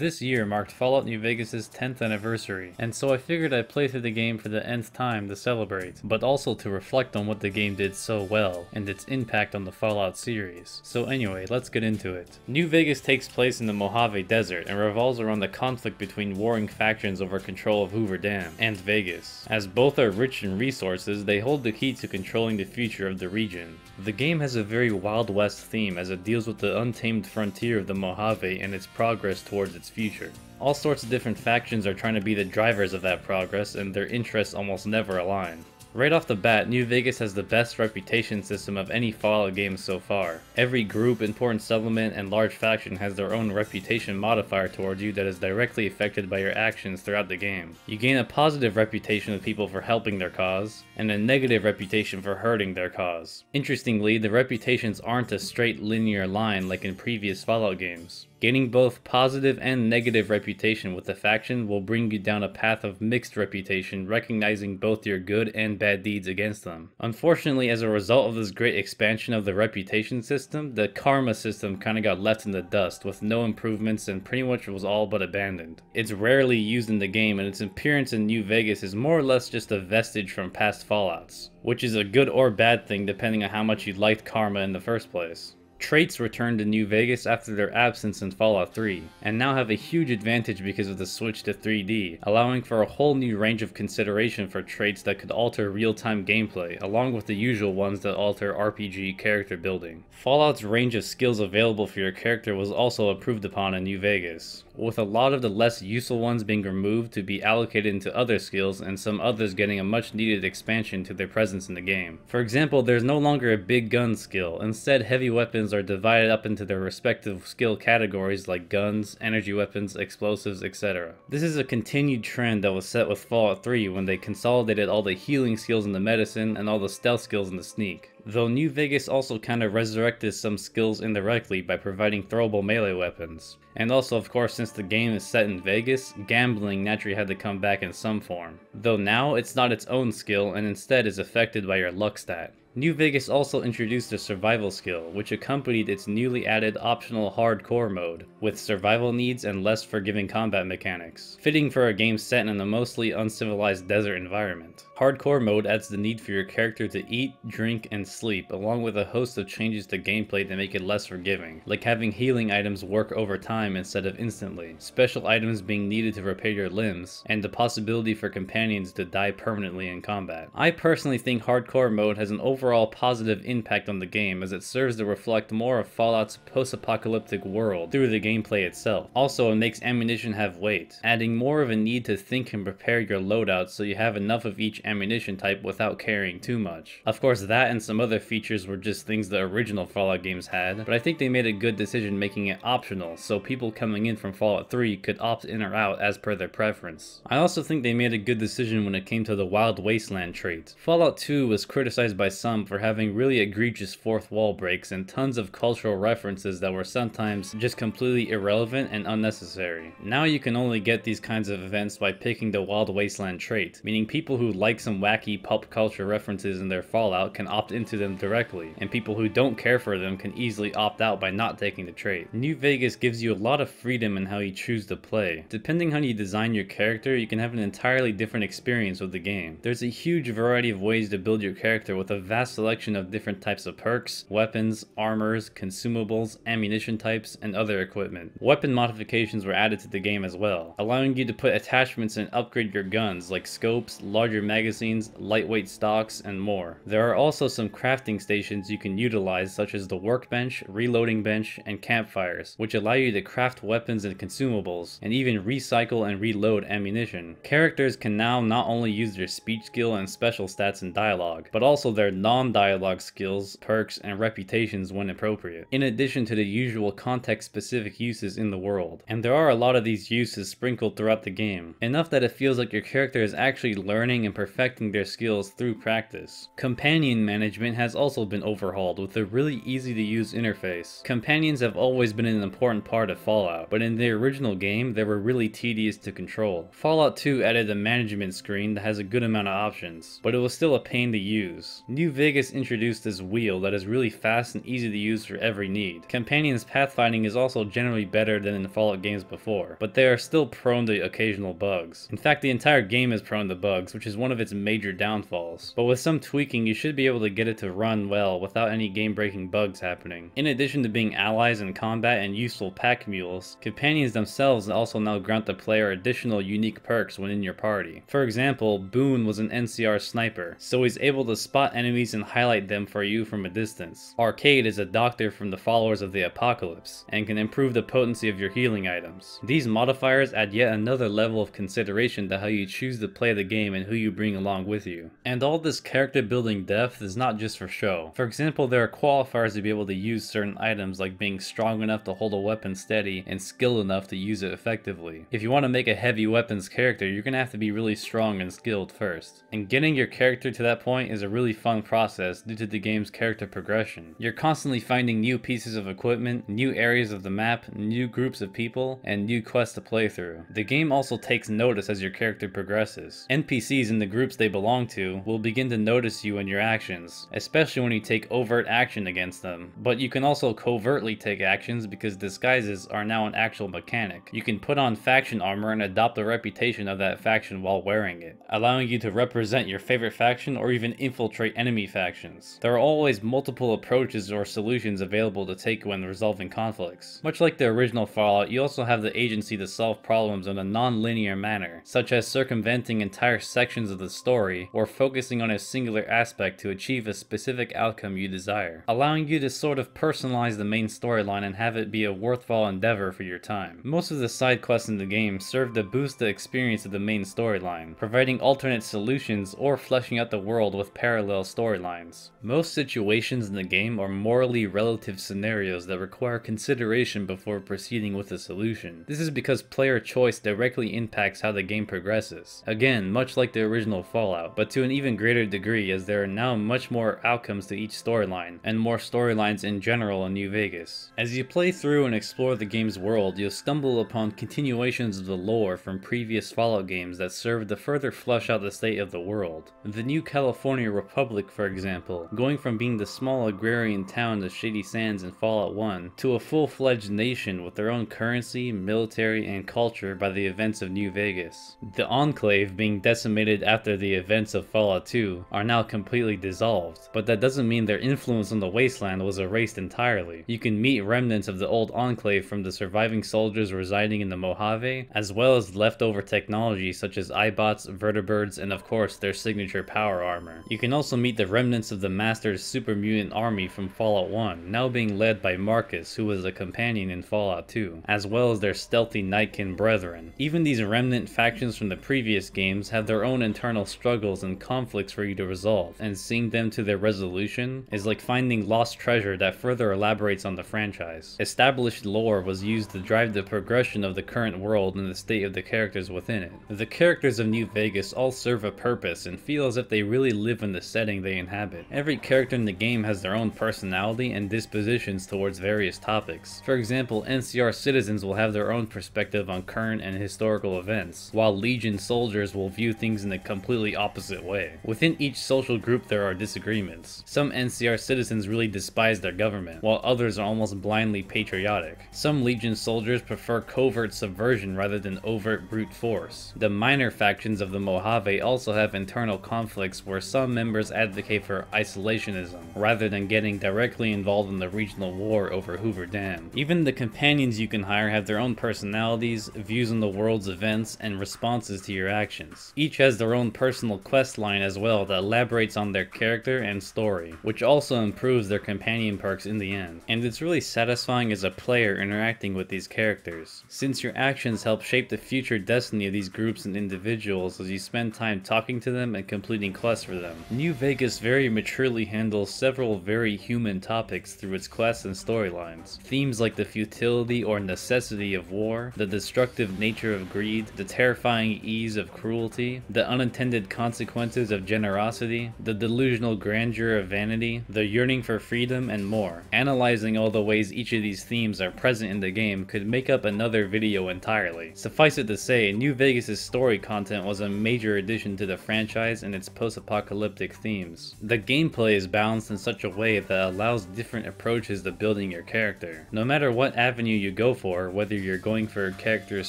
This year marked Fallout New Vegas' 10th anniversary, and so I figured I'd play through the game for the nth time to celebrate, but also to reflect on what the game did so well, and its impact on the Fallout series. So anyway, let's get into it. New Vegas takes place in the Mojave Desert, and revolves around the conflict between warring factions over control of Hoover Dam and Vegas. As both are rich in resources, they hold the key to controlling the future of the region. The game has a very Wild West theme as it deals with the untamed frontier of the Mojave and its progress towards its its future. All sorts of different factions are trying to be the drivers of that progress, and their interests almost never align. Right off the bat, New Vegas has the best reputation system of any Fallout game so far. Every group, important settlement, and large faction has their own reputation modifier towards you that is directly affected by your actions throughout the game. You gain a positive reputation with people for helping their cause, and a negative reputation for hurting their cause. Interestingly, the reputations aren't a straight linear line like in previous Fallout games. Gaining both positive and negative reputation with a faction will bring you down a path of mixed reputation, recognizing both your good and bad deeds against them. Unfortunately, as a result of this great expansion of the reputation system, the karma system kinda got left in the dust with no improvements and pretty much was all but abandoned. It's rarely used in the game and its appearance in New Vegas is more or less just a vestige from past Fallouts, which is a good or bad thing depending on how much you liked karma in the first place. Traits returned to New Vegas after their absence in Fallout 3, and now have a huge advantage because of the switch to 3D, allowing for a whole new range of consideration for traits that could alter real-time gameplay, along with the usual ones that alter RPG character building. Fallout's range of skills available for your character was also improved upon in New Vegas with a lot of the less useful ones being removed to be allocated into other skills and some others getting a much needed expansion to their presence in the game. For example, there's no longer a big gun skill, instead heavy weapons are divided up into their respective skill categories like guns, energy weapons, explosives, etc. This is a continued trend that was set with Fallout 3 when they consolidated all the healing skills in the medicine and all the stealth skills in the sneak though New Vegas also kinda resurrected some skills indirectly by providing throwable melee weapons. And also of course since the game is set in Vegas, gambling naturally had to come back in some form, though now it's not its own skill and instead is affected by your luck stat. New Vegas also introduced a survival skill, which accompanied its newly added optional hardcore mode, with survival needs and less forgiving combat mechanics, fitting for a game set in a mostly uncivilized desert environment. Hardcore mode adds the need for your character to eat, drink, and sleep, along with a host of changes to gameplay that make it less forgiving, like having healing items work over time instead of instantly, special items being needed to repair your limbs, and the possibility for companions to die permanently in combat. I personally think hardcore mode has an overall overall positive impact on the game as it serves to reflect more of Fallout's post-apocalyptic world through the gameplay itself. Also, it makes ammunition have weight, adding more of a need to think and prepare your loadout so you have enough of each ammunition type without carrying too much. Of course, that and some other features were just things the original Fallout games had, but I think they made a good decision making it optional so people coming in from Fallout 3 could opt in or out as per their preference. I also think they made a good decision when it came to the Wild Wasteland trait. Fallout 2 was criticized by some some for having really egregious fourth wall breaks and tons of cultural references that were sometimes just completely irrelevant and unnecessary. Now you can only get these kinds of events by picking the Wild Wasteland trait, meaning people who like some wacky pop culture references in their Fallout can opt into them directly, and people who don't care for them can easily opt out by not taking the trait. New Vegas gives you a lot of freedom in how you choose to play. Depending on how you design your character, you can have an entirely different experience with the game. There's a huge variety of ways to build your character with a vast vast selection of different types of perks, weapons, armors, consumables, ammunition types, and other equipment. Weapon modifications were added to the game as well, allowing you to put attachments and upgrade your guns like scopes, larger magazines, lightweight stocks, and more. There are also some crafting stations you can utilize such as the workbench, reloading bench, and campfires, which allow you to craft weapons and consumables, and even recycle and reload ammunition. Characters can now not only use their speech skill and special stats in dialogue, but also their non-dialogue skills, perks, and reputations when appropriate, in addition to the usual context-specific uses in the world. And there are a lot of these uses sprinkled throughout the game, enough that it feels like your character is actually learning and perfecting their skills through practice. Companion management has also been overhauled with a really easy to use interface. Companions have always been an important part of Fallout, but in the original game they were really tedious to control. Fallout 2 added a management screen that has a good amount of options, but it was still a pain to use. New Vegas introduced this wheel that is really fast and easy to use for every need. Companions pathfinding is also generally better than in Fallout games before, but they are still prone to occasional bugs. In fact, the entire game is prone to bugs, which is one of its major downfalls, but with some tweaking you should be able to get it to run well without any game-breaking bugs happening. In addition to being allies in combat and useful pack mules, companions themselves also now grant the player additional unique perks when in your party. For example, Boone was an NCR sniper, so he's able to spot enemies enemies and highlight them for you from a distance. Arcade is a doctor from the followers of the apocalypse, and can improve the potency of your healing items. These modifiers add yet another level of consideration to how you choose to play the game and who you bring along with you. And all this character building depth is not just for show. For example, there are qualifiers to be able to use certain items like being strong enough to hold a weapon steady and skilled enough to use it effectively. If you want to make a heavy weapons character, you're going to have to be really strong and skilled first. And getting your character to that point is a really fun process process due to the game's character progression. You're constantly finding new pieces of equipment, new areas of the map, new groups of people, and new quests to play through. The game also takes notice as your character progresses. NPCs in the groups they belong to will begin to notice you and your actions, especially when you take overt action against them. But you can also covertly take actions because disguises are now an actual mechanic. You can put on faction armor and adopt the reputation of that faction while wearing it, allowing you to represent your favorite faction or even infiltrate enemy factions. There are always multiple approaches or solutions available to take when resolving conflicts. Much like the original Fallout, you also have the agency to solve problems in a non-linear manner, such as circumventing entire sections of the story or focusing on a singular aspect to achieve a specific outcome you desire, allowing you to sort of personalize the main storyline and have it be a worthwhile endeavor for your time. Most of the side quests in the game serve to boost the experience of the main storyline, providing alternate solutions or fleshing out the world with parallel storylines storylines. Most situations in the game are morally relative scenarios that require consideration before proceeding with a solution. This is because player choice directly impacts how the game progresses. Again, much like the original Fallout, but to an even greater degree as there are now much more outcomes to each storyline, and more storylines in general in New Vegas. As you play through and explore the game's world, you'll stumble upon continuations of the lore from previous Fallout games that serve to further flush out the state of the world. The New California Republic for example, going from being the small agrarian town of Shady Sands in Fallout 1 to a full-fledged nation with their own currency, military, and culture by the events of New Vegas. The Enclave, being decimated after the events of Fallout 2, are now completely dissolved, but that doesn't mean their influence on the wasteland was erased entirely. You can meet remnants of the old Enclave from the surviving soldiers residing in the Mojave, as well as leftover technology such as iBots, vertebrates, and of course their signature power armor. You can also meet the remnants of the Master's super mutant army from Fallout 1, now being led by Marcus, who was a companion in Fallout 2, as well as their stealthy Nightkin brethren. Even these remnant factions from the previous games have their own internal struggles and conflicts for you to resolve, and seeing them to their resolution is like finding lost treasure that further elaborates on the franchise. Established lore was used to drive the progression of the current world and the state of the characters within it. The characters of New Vegas all serve a purpose and feel as if they really live in the setting they inhabit. Every character in the game has their own personality and dispositions towards various topics. For example, NCR citizens will have their own perspective on current and historical events, while Legion soldiers will view things in a completely opposite way. Within each social group there are disagreements. Some NCR citizens really despise their government, while others are almost blindly patriotic. Some Legion soldiers prefer covert subversion rather than overt brute force. The minor factions of the Mojave also have internal conflicts where some members advocate advocate for isolationism, rather than getting directly involved in the regional war over Hoover Dam. Even the companions you can hire have their own personalities, views on the world's events, and responses to your actions. Each has their own personal quest line as well that elaborates on their character and story, which also improves their companion perks in the end. And it's really satisfying as a player interacting with these characters, since your actions help shape the future destiny of these groups and individuals as you spend time talking to them and completing quests for them. New Vegas very maturely handles several very human topics through its class and storylines. Themes like the futility or necessity of war, the destructive nature of greed, the terrifying ease of cruelty, the unintended consequences of generosity, the delusional grandeur of vanity, the yearning for freedom, and more. Analyzing all the ways each of these themes are present in the game could make up another video entirely. Suffice it to say, New Vegas' story content was a major addition to the franchise and its post-apocalyptic themes the gameplay is balanced in such a way that allows different approaches to building your character. No matter what avenue you go for, whether you're going for characters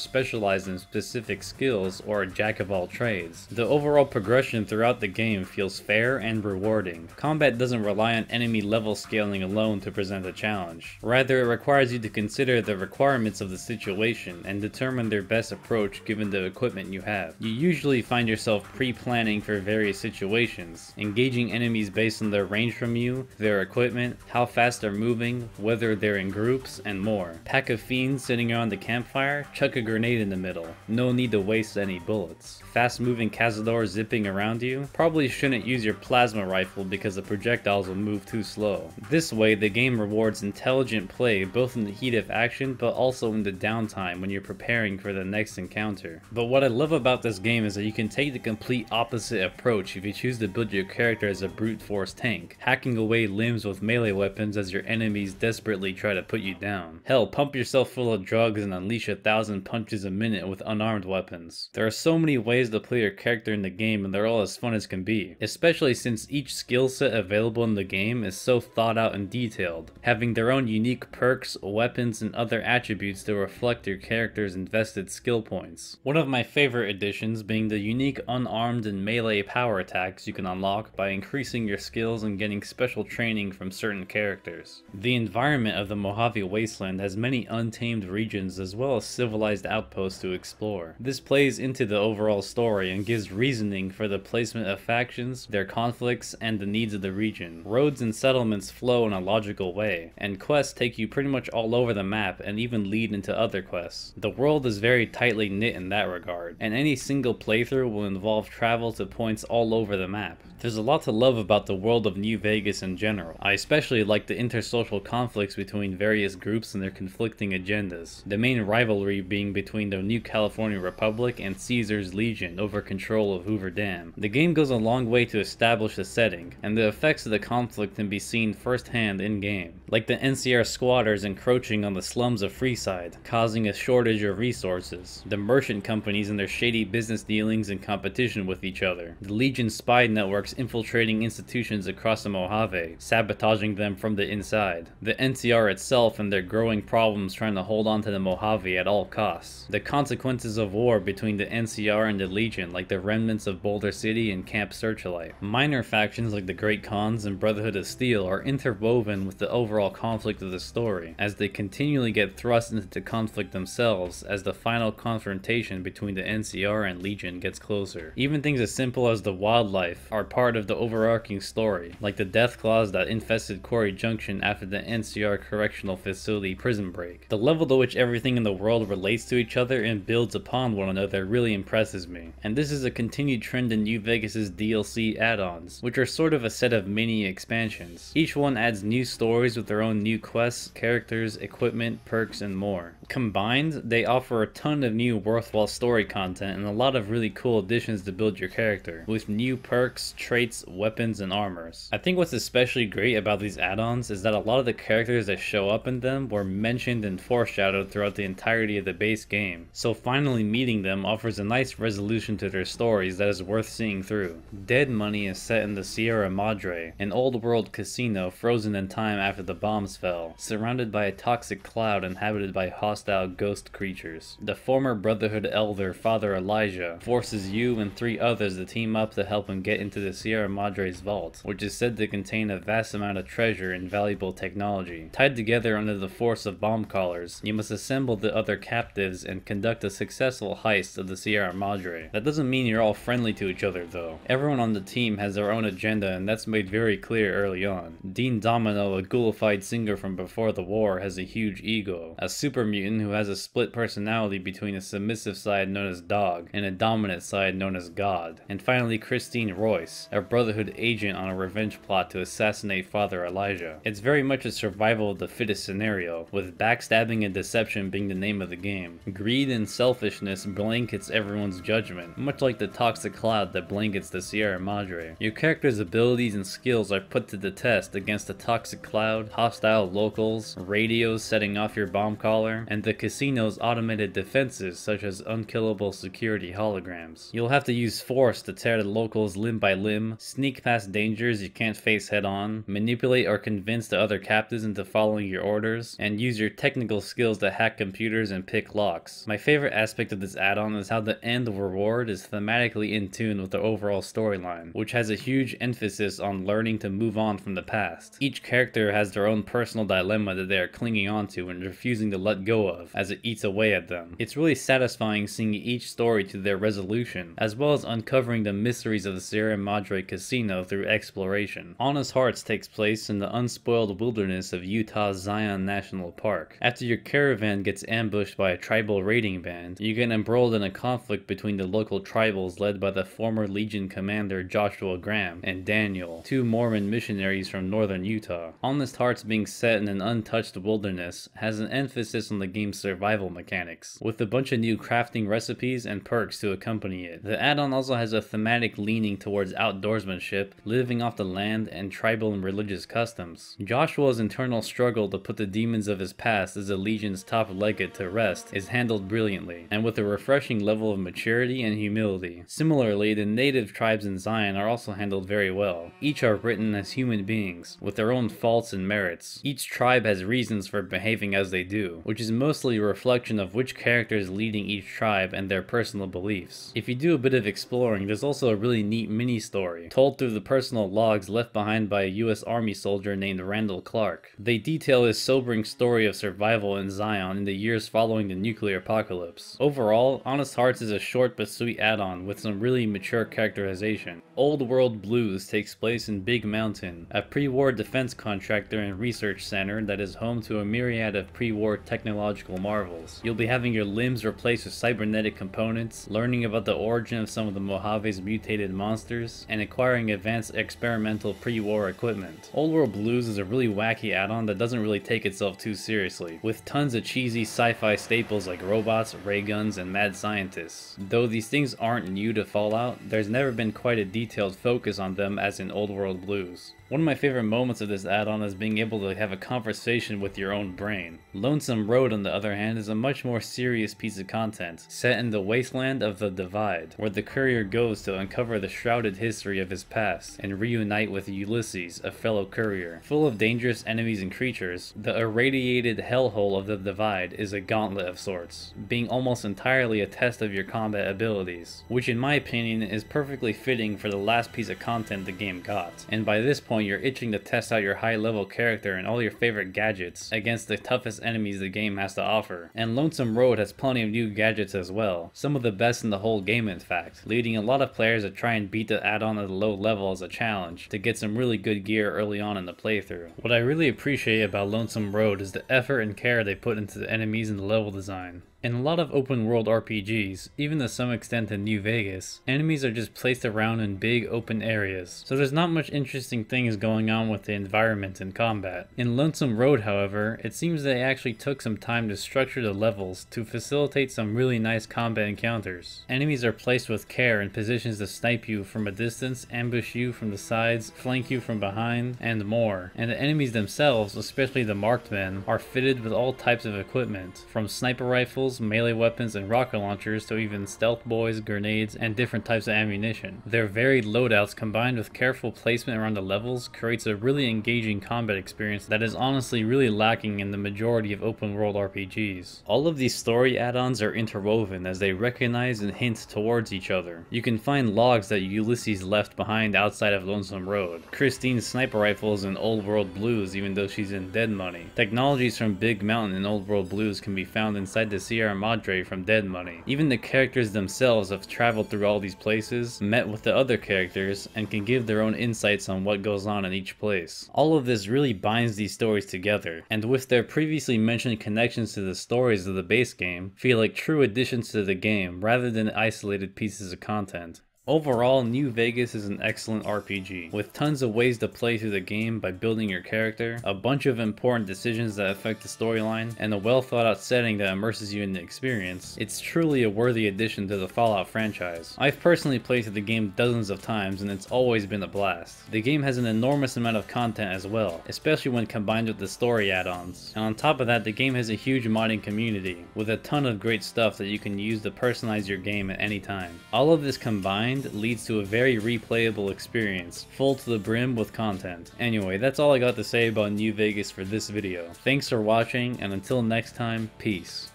specialized in specific skills or a jack of all trades, the overall progression throughout the game feels fair and rewarding. Combat doesn't rely on enemy level scaling alone to present a challenge. Rather, it requires you to consider the requirements of the situation and determine their best approach given the equipment you have. You usually find yourself pre-planning for various situations, engaging enemies based on their range from you, their equipment, how fast they're moving, whether they're in groups, and more. Pack of fiends sitting around the campfire, chuck a grenade in the middle. No need to waste any bullets. Fast moving Cazador zipping around you. Probably shouldn't use your plasma rifle because the projectiles will move too slow. This way, the game rewards intelligent play both in the heat of action but also in the downtime when you're preparing for the next encounter. But what I love about this game is that you can take the complete opposite approach if you choose to build your character as a brute force tank, hacking away limbs with melee weapons as your enemies desperately try to put you down. Hell, pump yourself full of drugs and unleash a thousand punches a minute with unarmed weapons. There are so many ways to play your character in the game and they're all as fun as can be, especially since each skill set available in the game is so thought out and detailed, having their own unique perks, weapons, and other attributes that reflect your character's invested skill points. One of my favorite additions being the unique unarmed and melee power attacks you can unlock by increasing your skills and getting special training from certain characters. The environment of the Mojave Wasteland has many untamed regions as well as civilized outposts to explore. This plays into the overall story and gives reasoning for the placement of factions, their conflicts, and the needs of the region. Roads and settlements flow in a logical way, and quests take you pretty much all over the map and even lead into other quests. The world is very tightly knit in that regard, and any single playthrough will involve travel to points all over the map. There's a lot to to love about the world of New Vegas in general. I especially like the intersocial conflicts between various groups and their conflicting agendas, the main rivalry being between the New California Republic and Caesar's Legion over control of Hoover Dam. The game goes a long way to establish the setting, and the effects of the conflict can be seen firsthand in-game, like the NCR squatters encroaching on the slums of Freeside, causing a shortage of resources, the merchant companies and their shady business dealings and competition with each other, the Legion spy networks infiltrating infiltrating institutions across the Mojave, sabotaging them from the inside. The NCR itself and their growing problems trying to hold on to the Mojave at all costs. The consequences of war between the NCR and the Legion, like the remnants of Boulder City and Camp Searchlight. Minor factions like the Great Khans and Brotherhood of Steel are interwoven with the overall conflict of the story, as they continually get thrust into conflict themselves as the final confrontation between the NCR and Legion gets closer. Even things as simple as the wildlife are part of the overall overarching story, like the death claws that infested Quarry Junction after the NCR Correctional Facility prison break. The level to which everything in the world relates to each other and builds upon one another really impresses me, and this is a continued trend in New Vegas's DLC add-ons, which are sort of a set of mini expansions. Each one adds new stories with their own new quests, characters, equipment, perks, and more. Combined, they offer a ton of new worthwhile story content and a lot of really cool additions to build your character, with new perks, traits, weapons and armors. I think what's especially great about these add-ons is that a lot of the characters that show up in them were mentioned and foreshadowed throughout the entirety of the base game, so finally meeting them offers a nice resolution to their stories that is worth seeing through. Dead Money is set in the Sierra Madre, an old world casino frozen in time after the bombs fell, surrounded by a toxic cloud inhabited by hostile ghost creatures. The former Brotherhood elder Father Elijah forces you and three others to team up to help him get into the Sierra Madre Madre's vault, which is said to contain a vast amount of treasure and valuable technology. Tied together under the force of bomb collars, you must assemble the other captives and conduct a successful heist of the Sierra Madre. That doesn't mean you're all friendly to each other though. Everyone on the team has their own agenda and that's made very clear early on. Dean Domino, a ghoulified singer from before the war, has a huge ego. A super mutant who has a split personality between a submissive side known as Dog and a dominant side known as God. And finally Christine Royce, a Brotherhood agent on a revenge plot to assassinate Father Elijah. It's very much a survival of the fittest scenario, with backstabbing and deception being the name of the game. Greed and selfishness blankets everyone's judgment, much like the toxic cloud that blankets the Sierra Madre. Your character's abilities and skills are put to the test against the toxic cloud, hostile locals, radios setting off your bomb collar, and the casino's automated defenses such as unkillable security holograms. You'll have to use force to tear the locals limb by limb, sneak sneak past dangers you can't face head on, manipulate or convince the other captives into following your orders, and use your technical skills to hack computers and pick locks. My favorite aspect of this add-on is how the end reward is thematically in tune with the overall storyline, which has a huge emphasis on learning to move on from the past. Each character has their own personal dilemma that they are clinging onto and refusing to let go of as it eats away at them. It's really satisfying seeing each story to their resolution, as well as uncovering the mysteries of the Sierra Madre Casino casino through exploration. Honest Hearts takes place in the unspoiled wilderness of Utah's Zion National Park. After your caravan gets ambushed by a tribal raiding band, you get embroiled in a conflict between the local tribals led by the former Legion commander Joshua Graham and Daniel, two Mormon missionaries from northern Utah. Honest Hearts being set in an untouched wilderness has an emphasis on the game's survival mechanics, with a bunch of new crafting recipes and perks to accompany it. The add-on also has a thematic leaning towards outdoorsmanship living off the land, and tribal and religious customs. Joshua's internal struggle to put the demons of his past as a legion's top legate to rest is handled brilliantly, and with a refreshing level of maturity and humility. Similarly, the native tribes in Zion are also handled very well. Each are written as human beings, with their own faults and merits. Each tribe has reasons for behaving as they do, which is mostly a reflection of which character is leading each tribe and their personal beliefs. If you do a bit of exploring, there's also a really neat mini story, told rolled through the personal logs left behind by a US Army soldier named Randall Clark. They detail his sobering story of survival in Zion in the years following the nuclear apocalypse. Overall, Honest Hearts is a short but sweet add-on with some really mature characterization. Old World Blues takes place in Big Mountain, a pre-war defense contractor and research center that is home to a myriad of pre-war technological marvels. You'll be having your limbs replaced with cybernetic components, learning about the origin of some of the Mojave's mutated monsters, and acquiring advanced experimental pre-war equipment. Old World Blues is a really wacky add-on that doesn't really take itself too seriously, with tons of cheesy sci-fi staples like robots, ray guns, and mad scientists. Though these things aren't new to Fallout, there's never been quite a detailed focus on them as in Old World Blues. One of my favorite moments of this add-on is being able to have a conversation with your own brain. Lonesome Road, on the other hand, is a much more serious piece of content, set in the wasteland of the Divide, where the courier goes to uncover the shrouded history of his past and reunite with Ulysses, a fellow courier. Full of dangerous enemies and creatures, the irradiated hellhole of the Divide is a gauntlet of sorts, being almost entirely a test of your combat abilities, which in my opinion is perfectly fitting for the last piece of content the game got, and by this point you're itching to test out your high level character and all your favorite gadgets against the toughest enemies the game has to offer. And Lonesome Road has plenty of new gadgets as well, some of the best in the whole game in fact, leading a lot of players to try and beat the add-on at a low level as a challenge to get some really good gear early on in the playthrough. What I really appreciate about Lonesome Road is the effort and care they put into the enemies and the level design. In a lot of open world RPGs, even to some extent in New Vegas, enemies are just placed around in big open areas, so there's not much interesting things going on with the environment in combat. In Lonesome Road, however, it seems they actually took some time to structure the levels to facilitate some really nice combat encounters. Enemies are placed with care in positions to snipe you from a distance, ambush you from the sides, flank you from behind, and more. And the enemies themselves, especially the marked men, are fitted with all types of equipment, from sniper rifles melee weapons, and rocket launchers to even stealth boys, grenades, and different types of ammunition. Their varied loadouts combined with careful placement around the levels creates a really engaging combat experience that is honestly really lacking in the majority of open world RPGs. All of these story add-ons are interwoven as they recognize and hint towards each other. You can find logs that Ulysses left behind outside of Lonesome Road, Christine's sniper rifles and in Old World Blues even though she's in Dead Money. Technologies from Big Mountain and Old World Blues can be found inside the series Sierra Madre from Dead Money. Even the characters themselves have traveled through all these places, met with the other characters, and can give their own insights on what goes on in each place. All of this really binds these stories together, and with their previously mentioned connections to the stories of the base game, feel like true additions to the game rather than isolated pieces of content. Overall, New Vegas is an excellent RPG, with tons of ways to play through the game by building your character, a bunch of important decisions that affect the storyline, and a well thought out setting that immerses you in the experience. It's truly a worthy addition to the Fallout franchise. I've personally played through the game dozens of times and it's always been a blast. The game has an enormous amount of content as well, especially when combined with the story add-ons. And on top of that, the game has a huge modding community, with a ton of great stuff that you can use to personalize your game at any time. All of this combined mind leads to a very replayable experience, full to the brim with content. Anyway, that's all I got to say about New Vegas for this video. Thanks for watching, and until next time, peace.